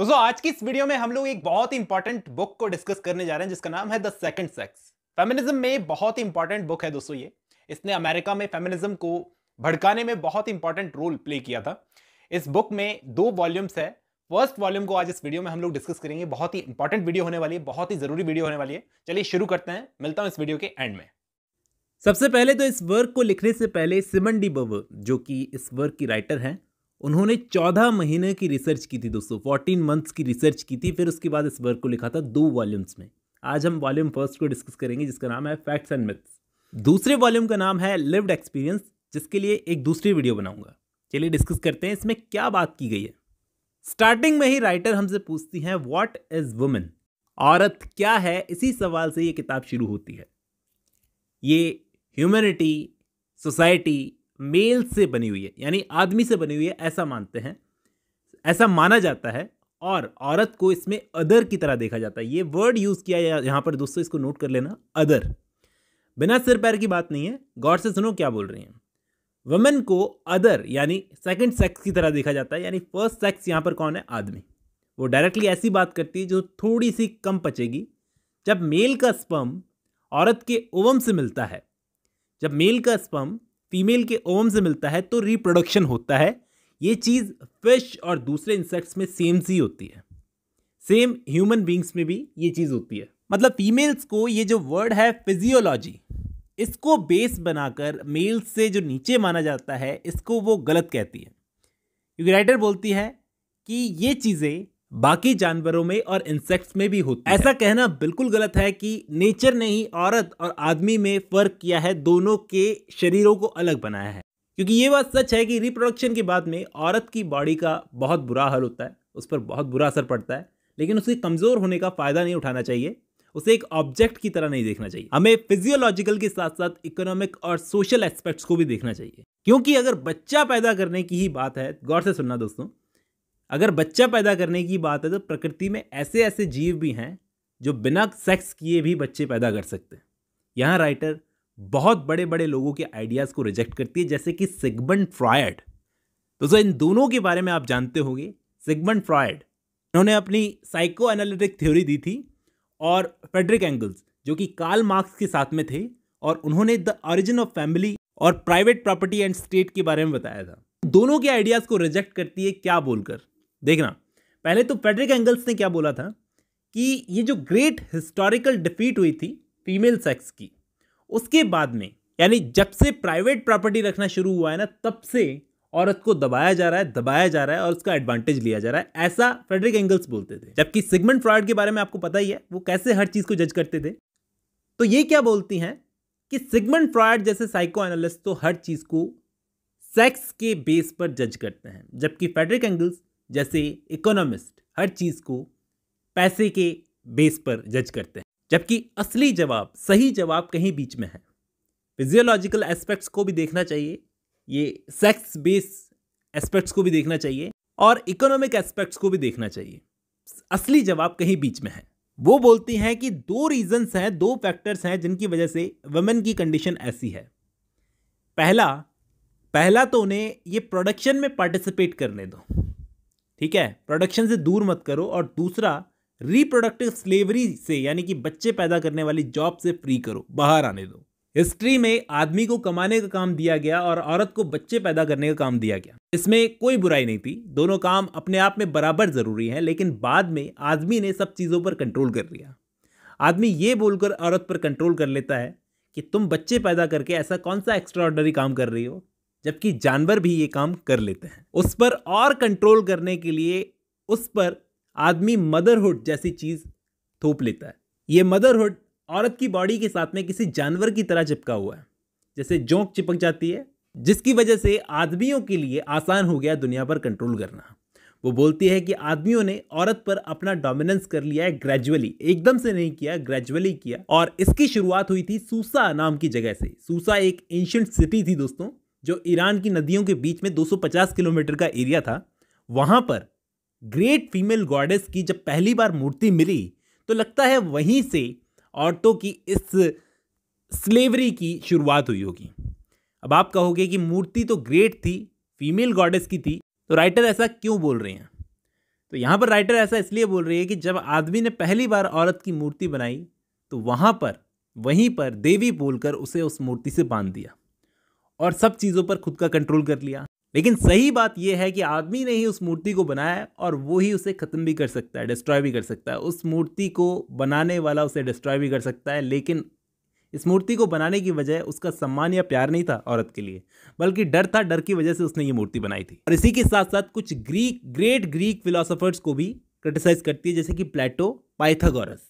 दोस्तों आज की इस वीडियो में हम लोग एक बहुत ही इंपॉर्टेंट बुक को डिस्कस करने जा रहे हैं जिसका नाम है द सेकंड सेक्स फेमिनिज्म में बहुत ही इंपॉर्टेंट बुक है दोस्तों ये इसने अमेरिका में फेमिनिज्म को भड़काने में बहुत इंपॉर्टेंट रोल प्ले किया था इस बुक में दो वॉल्यूम्स है फर्स्ट वॉल्यूम को आज इस वीडियो में हम लोग डिस्कस करेंगे बहुत ही इंपॉर्टेंट वीडियो होने वाली है बहुत ही जरूरी वीडियो होने वाली है चलिए शुरू करते हैं मिलता हूँ इस वीडियो के एंड में सबसे पहले तो इस वर्क को लिखने से पहले सिमन डी बव जो कि इस वर्क की राइटर हैं उन्होंने चौदह महीने की रिसर्च की थी दोस्तों फोर्टीन मंथ्स की रिसर्च की थी फिर उसके बाद इस वर्क को लिखा था दो वॉल्यूम्स में आज हम वॉल्यूम फर्स्ट को डिस्कस करेंगे जिसका नाम है फैक्ट्स एंड मिथ्स दूसरे वॉल्यूम का नाम है लिव्ड एक्सपीरियंस जिसके लिए एक दूसरी वीडियो बनाऊंगा चलिए डिस्कस करते हैं इसमें क्या बात की गई है स्टार्टिंग में ही राइटर हमसे पूछती हैं व्हाट इज वुमेन औरत क्या है इसी सवाल से ये किताब शुरू होती है ये ह्यूमनिटी सोसाइटी मेल से बनी हुई है यानी आदमी से बनी हुई है ऐसा मानते हैं ऐसा माना जाता है और औरत को इसमें अदर की तरह देखा जाता है ये वर्ड यूज़ किया या यहाँ पर दोस्तों इसको नोट कर लेना अदर बिना सिर पैर की बात नहीं है गौर से सुनो क्या बोल रही हैं वमेन को अदर यानी सेकंड सेक्स की तरह देखा जाता है यानी फर्स्ट सेक्स यहाँ पर कौन है आदमी वो डायरेक्टली ऐसी बात करती है जो थोड़ी सी कम पचेगी जब मेल का स्पम औरत के ओवम से मिलता है जब मेल का स्पम फीमेल के ओम से मिलता है तो रिप्रोडक्शन होता है ये चीज़ फिश और दूसरे इंसेक्ट्स में सेम सी होती है सेम ह्यूमन बींग्स में भी ये चीज़ होती है मतलब फीमेल्स को ये जो वर्ड है फिजियोलॉजी इसको बेस बनाकर मेल्स से जो नीचे माना जाता है इसको वो गलत कहती है क्योंकि राइटर बोलती है कि ये चीज़ें बाकी जानवरों में और इंसेक्ट्स में भी होती ऐसा है। कहना बिल्कुल गलत है कि नेचर ने ही औरत और आदमी में फर्क किया है दोनों के शरीरों को अलग बनाया है क्योंकि ये बात सच है कि रिप्रोडक्शन के बाद में औरत की बॉडी का बहुत बुरा हाल होता है उस पर बहुत बुरा असर पड़ता है लेकिन उसे कमज़ोर होने का फ़ायदा नहीं उठाना चाहिए उसे एक ऑब्जेक्ट की तरह नहीं देखना चाहिए हमें फिजियोलॉजिकल के साथ साथ इकोनॉमिक और सोशल एस्पेक्ट्स को भी देखना चाहिए क्योंकि अगर बच्चा पैदा करने की ही बात है गौर से सुनना दोस्तों अगर बच्चा पैदा करने की बात है तो प्रकृति में ऐसे ऐसे जीव भी हैं जो बिना सेक्स किए भी बच्चे पैदा कर सकते हैं यहाँ राइटर बहुत बड़े बड़े लोगों के आइडियाज़ को रिजेक्ट करती है जैसे कि सिगमंड फ्रायड सर इन दोनों के बारे में आप जानते होंगे सिगमंड फ्रायड उन्होंने अपनी साइको एनालिटिक थ्योरी दी थी और फेडरिक एंगल्स जो कि कार्ल मार्क्स के साथ में थे और उन्होंने द ऑरिजिन ऑफ फैमिली और प्राइवेट प्रॉपर्टी एंड स्टेट के बारे में बताया था दोनों के आइडियाज़ को रिजेक्ट करती है क्या बोलकर देखना पहले तो फेडरिक एंगल्स ने क्या बोला था कि ये जो ग्रेट हिस्टोरिकल डिफीट हुई थी फीमेल सेक्स की उसके बाद में यानी जब से प्राइवेट प्रॉपर्टी रखना शुरू हुआ है ना तब से औरत को दबाया जा रहा है दबाया जा रहा है और उसका एडवांटेज लिया जा रहा है ऐसा फ्रेडरिक एंगल्स बोलते थे जबकि सिगमेंट फ्रॉड के बारे में आपको पता ही है वो कैसे हर चीज़ को जज करते थे तो ये क्या बोलती हैं कि सिगमेंट फ्रॉड जैसे साइको एनालिस्ट तो हर चीज़ को सेक्स के बेस पर जज करते हैं जबकि फेडरिक एंगल्स जैसे इकोनॉमिस्ट हर चीज़ को पैसे के बेस पर जज करते हैं जबकि असली जवाब सही जवाब कहीं बीच में है फिजियोलॉजिकल एस्पेक्ट्स को भी देखना चाहिए ये सेक्स बेस एस्पेक्ट्स को भी देखना चाहिए और इकोनॉमिक एस्पेक्ट्स को भी देखना चाहिए असली जवाब कहीं बीच में है वो बोलती हैं कि दो रीजंस हैं दो फैक्टर्स हैं जिनकी वजह से वमेन की कंडीशन ऐसी है पहला पहला तो उन्हें ये प्रोडक्शन में पार्टिसिपेट करने दो ठीक है प्रोडक्शन से दूर मत करो और दूसरा रिप्रोडक्टिव स्लेवरी से यानी कि बच्चे पैदा करने वाली जॉब से फ्री करो बाहर आने दो हिस्ट्री में आदमी को कमाने का काम दिया गया और औरत को बच्चे पैदा करने का काम दिया गया इसमें कोई बुराई नहीं थी दोनों काम अपने आप में बराबर ज़रूरी हैं लेकिन बाद में आदमी ने सब चीज़ों पर कंट्रोल कर लिया आदमी ये बोलकर औरत पर कंट्रोल कर लेता है कि तुम बच्चे पैदा करके ऐसा कौन सा एक्स्ट्रा ऑर्डनरी काम कर रही हो जबकि जानवर भी ये काम कर लेते हैं उस पर और कंट्रोल करने के लिए उस पर आदमी मदरहुड जैसी चीज़ थोप लेता है ये मदरहुड औरत की बॉडी के साथ में किसी जानवर की तरह चिपका हुआ है जैसे जोंक चिपक जाती है जिसकी वजह से आदमियों के लिए आसान हो गया दुनिया पर कंट्रोल करना वो बोलती है कि आदमियों ने औरत पर अपना डोमिनेंस कर लिया है ग्रेजुअली एकदम से नहीं किया ग्रेजुअली किया और इसकी शुरुआत हुई थी सूसा नाम की जगह से सूसा एक एंशंट सिटी थी दोस्तों जो ईरान की नदियों के बीच में 250 किलोमीटर का एरिया था वहाँ पर ग्रेट फीमेल गॉडेस की जब पहली बार मूर्ति मिली तो लगता है वहीं से औरतों की इस स्लेवरी की शुरुआत हुई होगी अब आप कहोगे कि मूर्ति तो ग्रेट थी फीमेल गॉडेस की थी तो राइटर ऐसा क्यों बोल रहे हैं तो यहाँ पर राइटर ऐसा इसलिए बोल रही है कि जब आदमी ने पहली बार औरत की मूर्ति बनाई तो वहाँ पर वहीं पर देवी बोलकर उसे उस मूर्ति से बांध दिया और सब चीज़ों पर खुद का कंट्रोल कर लिया लेकिन सही बात यह है कि आदमी ने ही उस मूर्ति को बनाया है और वो ही उसे ख़त्म भी कर सकता है डिस्ट्रॉय भी कर सकता है उस मूर्ति को बनाने वाला उसे डिस्ट्रॉय भी कर सकता है लेकिन इस मूर्ति को बनाने की वजह उसका सम्मान या प्यार नहीं था औरत के लिए बल्कि डर था डर की वजह से उसने ये मूर्ति बनाई थी और इसी के साथ साथ कुछ ग्रीक ग्रेट ग्रीक फिलोसोफर्स को भी क्रिटिसाइज करती है जैसे कि प्लेटो पाइथागोरस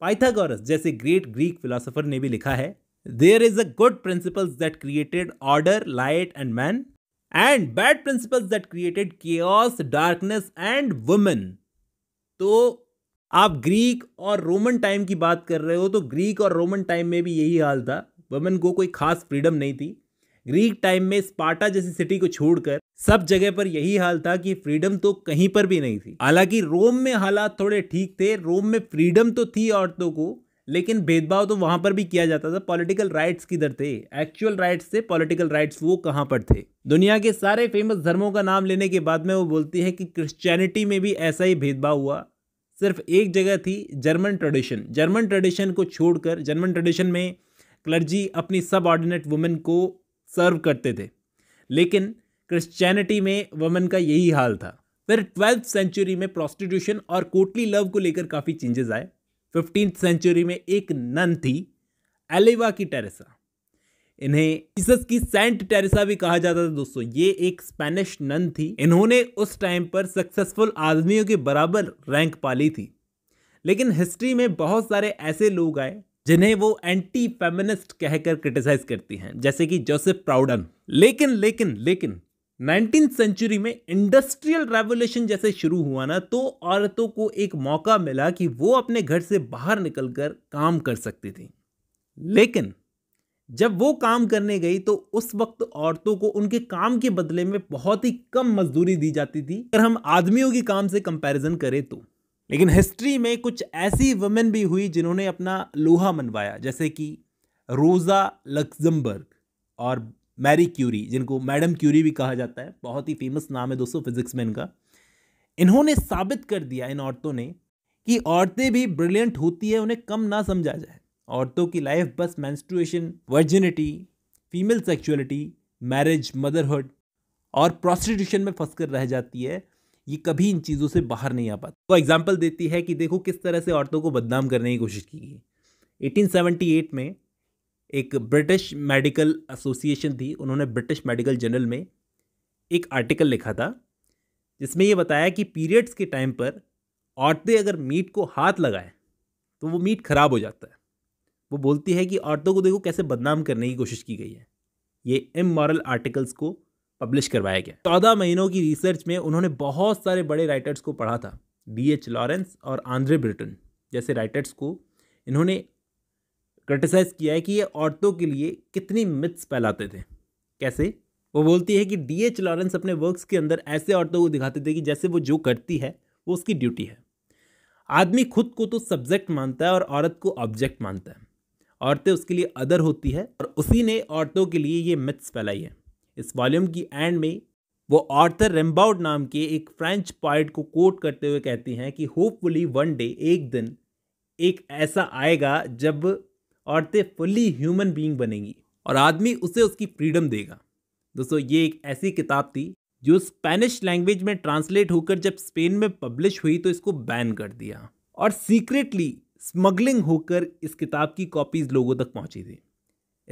पाइथागोरस जैसे ग्रेट ग्रीक फिलोसोफर ने भी लिखा है There is a good principles that created order, light and man and bad principles that created chaos, darkness and women. तो आप ग्रीक और रोमन टाइम की बात कर रहे हो तो ग्रीक और रोमन टाइम में भी यही हाल था वुमेन को कोई खास फ्रीडम नहीं थी ग्रीक टाइम में स्पार्टा जैसी सिटी को छोड़कर सब जगह पर यही हाल था कि फ्रीडम तो कहीं पर भी नहीं थी हालांकि रोम में हालात थोड़े ठीक थे रोम में फ्रीडम तो थी औरतों को लेकिन भेदभाव तो वहाँ पर भी किया जाता था पॉलिटिकल राइट्स किधर थे एक्चुअल राइट्स थे पॉलिटिकल राइट्स वो कहाँ पर थे दुनिया के सारे फेमस धर्मों का नाम लेने के बाद में वो बोलती है कि क्रिश्चियनिटी में भी ऐसा ही भेदभाव हुआ सिर्फ एक जगह थी जर्मन ट्रेडिशन जर्मन ट्रेडिशन को छोड़कर जर्मन ट्रेडिशन में क्लर्जी अपनी सब ऑर्डिनेट वुमेन को सर्व करते थे लेकिन क्रिश्चियनिटी में वुमेन का यही हाल था फिर ट्वेल्थ सेंचुरी में प्रॉस्टिट्यूशन और कोटली लव को लेकर काफ़ी चेंजेस आए फिफ्टीन सेंचुरी में एक नन थी एलिवा की टेरेसा इन्हें जीसस की सेंट टेरेसा भी कहा जाता था दोस्तों ये एक स्पेनिश नन थी इन्होंने उस टाइम पर सक्सेसफुल आदमियों के बराबर रैंक पाली थी लेकिन हिस्ट्री में बहुत सारे ऐसे लोग आए जिन्हें वो एंटी फेमिनिस्ट कहकर क्रिटिसाइज करती हैं जैसे कि जोसेफ प्राउडन लेकिन लेकिन लेकिन नाइनटीन सेंचुरी में इंडस्ट्रियल रेवोल्यूशन जैसे शुरू हुआ ना तो औरतों को एक मौका मिला कि वो अपने घर से बाहर निकलकर काम कर सकती थी लेकिन जब वो काम करने गई तो उस वक्त औरतों को उनके काम के बदले में बहुत ही कम मजदूरी दी जाती थी अगर हम आदमियों के काम से कंपैरिजन करें तो लेकिन हिस्ट्री में कुछ ऐसी वुमेन भी हुई जिन्होंने अपना लोहा मनवाया जैसे कि रोज़ा लग्जमबर्ग और मैरी क्यूरी जिनको मैडम क्यूरी भी कहा जाता है बहुत ही फेमस नाम है दोस्तों फिजिक्स में इनका इन्होंने साबित कर दिया इन औरतों ने कि औरतें भी ब्रिलियंट होती है उन्हें कम ना समझा जाए औरतों की लाइफ बस menstruation virginity female sexuality marriage motherhood और प्रोस्टिट्यूशन में फंस कर रह जाती है ये कभी इन चीज़ों से बाहर नहीं आ पाती तो एग्जाम्पल देती है कि देखो किस तरह से औरतों को बदनाम करने की कोशिश की गई एटीन में एक ब्रिटिश मेडिकल एसोसिएशन थी उन्होंने ब्रिटिश मेडिकल जर्नल में एक आर्टिकल लिखा था जिसमें ये बताया कि पीरियड्स के टाइम पर औरतें अगर मीट को हाथ लगाएं तो वो मीट ख़राब हो जाता है वो बोलती है कि औरतों को देखो कैसे बदनाम करने की कोशिश की गई है ये इमोरल आर्टिकल्स को पब्लिश करवाया गया चौदह महीनों की रिसर्च में उन्होंने बहुत सारे बड़े राइटर्स को पढ़ा था बी एच लॉरेंस और आंध्रे ब्रिटन जैसे राइटर्स को इन्होंने क्रिटिसाइज़ किया है कि ये औरतों के लिए कितनी मिथ्स फैलाते थे कैसे वो बोलती है कि डी एच लॉरेंस अपने वर्क्स के अंदर ऐसे औरतों को दिखाते थे कि जैसे वो जो करती है वो उसकी ड्यूटी है आदमी खुद को तो सब्जेक्ट मानता है और औरत को ऑब्जेक्ट मानता है औरतें उसके लिए अदर होती है और उसी ने औरतों के लिए ये मिथ्स फैलाई है इस वॉल्यूम की एंड में वो आर्थर रेम्बाउड नाम के एक फ्रेंच पॉइट को कोट करते हुए कहती हैं कि होपफुली वन डे एक दिन एक ऐसा आएगा जब औरतें फुल्ली ह्यूमन बीइंग बनेंगी और आदमी उसे उसकी फ्रीडम देगा दोस्तों ये एक ऐसी किताब थी जो स्पेनिश लैंग्वेज में ट्रांसलेट होकर जब स्पेन में पब्लिश हुई तो इसको बैन कर दिया और सीक्रेटली स्मगलिंग होकर इस किताब की कॉपीज लोगों तक पहुंची थी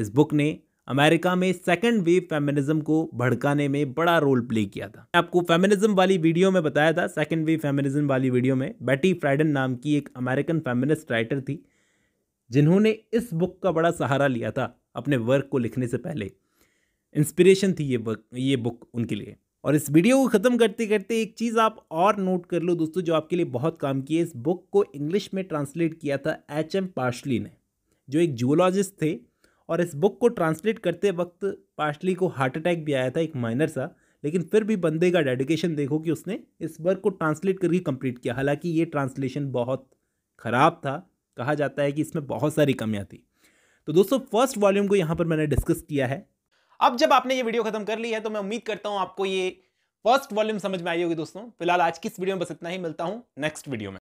इस बुक ने अमेरिका में सेकेंड वेव फेमिनिज्म को भड़काने में बड़ा रोल प्ले किया था आपको फेमिनिज्म वाली वीडियो में बताया था सेकेंड वेव फेमिनिज्म वाली वीडियो में बेटी फ्राइडन नाम की एक अमेरिकन फेमिनिस्ट राइटर थी जिन्होंने इस बुक का बड़ा सहारा लिया था अपने वर्क को लिखने से पहले इंस्पिरेशन थी ये बुक ये बुक उनके लिए और इस वीडियो को ख़त्म करते करते एक चीज़ आप और नोट कर लो दोस्तों जो आपके लिए बहुत काम की है इस बुक को इंग्लिश में ट्रांसलेट किया था एच एम पार्शली ने जो एक जूलॉजिस्ट थे और इस बुक को ट्रांसलेट करते वक्त पार्शली को हार्ट अटैक भी आया था एक माइनर सा लेकिन फिर भी बंदे का डेडिकेशन देखो कि उसने इस वर्क को ट्रांसलेट करके कंप्लीट किया हालांकि ये ट्रांसलेशन बहुत ख़राब था कहा जाता है कि इसमें बहुत सारी कमियाँ थी तो दोस्तों फर्स्ट वॉल्यूम को यहाँ पर मैंने डिस्कस किया है अब जब आपने ये वीडियो खत्म कर ली है तो मैं उम्मीद करता हूँ आपको ये फर्स्ट वॉल्यूम समझ में आई होगी दोस्तों फिलहाल आज की इस वीडियो में बस इतना ही मिलता हूँ नेक्स्ट वीडियो में